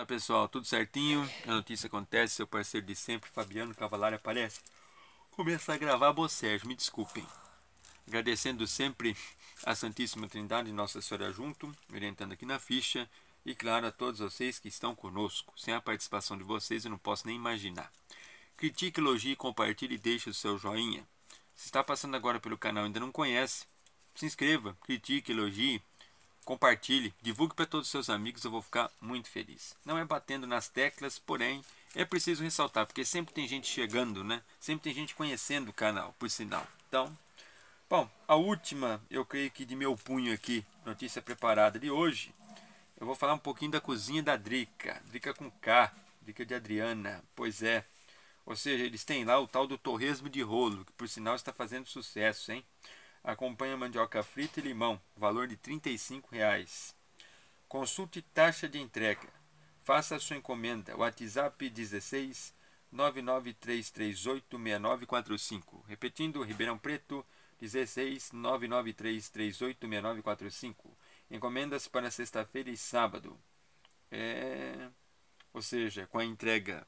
Fala pessoal, tudo certinho? A notícia acontece, seu parceiro de sempre, Fabiano Cavalari, aparece. Começa a gravar, Bo Sérgio, me desculpem. Agradecendo sempre a Santíssima Trindade, Nossa Senhora junto, orientando aqui na ficha, e claro a todos vocês que estão conosco. Sem a participação de vocês eu não posso nem imaginar. Critique, elogie, compartilhe e deixe o seu joinha. Se está passando agora pelo canal e ainda não conhece, se inscreva, critique, elogie, compartilhe, divulgue para todos os seus amigos, eu vou ficar muito feliz. Não é batendo nas teclas, porém é preciso ressaltar, porque sempre tem gente chegando, né? Sempre tem gente conhecendo o canal, por sinal. Então, bom, a última, eu creio que de meu punho aqui, notícia preparada de hoje, eu vou falar um pouquinho da cozinha da Drica, Drica com K, Drica de Adriana, pois é. Ou seja, eles têm lá o tal do torresmo de rolo, que por sinal está fazendo sucesso, hein? Acompanha mandioca frita e limão, valor de R$ reais Consulte taxa de entrega. Faça sua encomenda. WhatsApp 16 993386945. Repetindo, Ribeirão Preto 16 993386945. Encomendas para sexta-feira e sábado. É... Ou seja, com a entrega,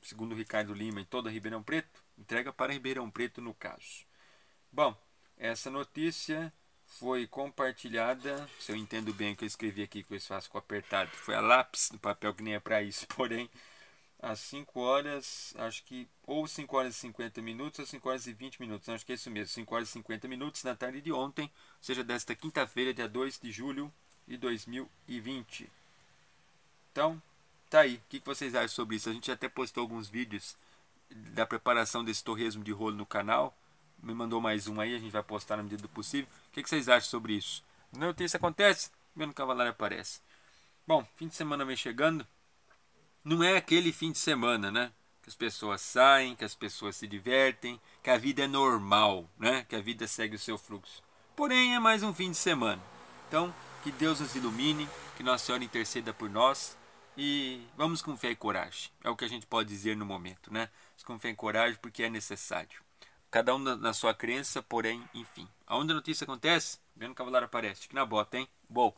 segundo Ricardo Lima, em toda Ribeirão Preto, entrega para Ribeirão Preto no caso. Bom, essa notícia foi compartilhada, se eu entendo bem o que eu escrevi aqui, que eu faço com apertado, foi a lápis no papel que nem é para isso, porém, às 5 horas, acho que ou 5 horas e 50 minutos ou 5 horas e 20 minutos, acho que é isso mesmo, 5 horas e 50 minutos na tarde de ontem, ou seja, desta quinta-feira, dia 2 de julho de 2020. Então, tá aí, o que vocês acham sobre isso? A gente até postou alguns vídeos da preparação desse torresmo de rolo no canal, me mandou mais um aí, a gente vai postar na medida do possível. O que, que vocês acham sobre isso? Não notícia acontece, meu cavalário aparece. Bom, fim de semana vem chegando. Não é aquele fim de semana, né? Que as pessoas saem, que as pessoas se divertem, que a vida é normal, né? Que a vida segue o seu fluxo. Porém, é mais um fim de semana. Então, que Deus nos ilumine, que Nossa Senhora interceda por nós e vamos com fé e coragem. É o que a gente pode dizer no momento, né? Com fé e coragem, porque é necessário. Cada um na sua crença, porém, enfim. Aonde a notícia acontece, vendo o cavaleiro aparece. Que na bota, hein? Bom.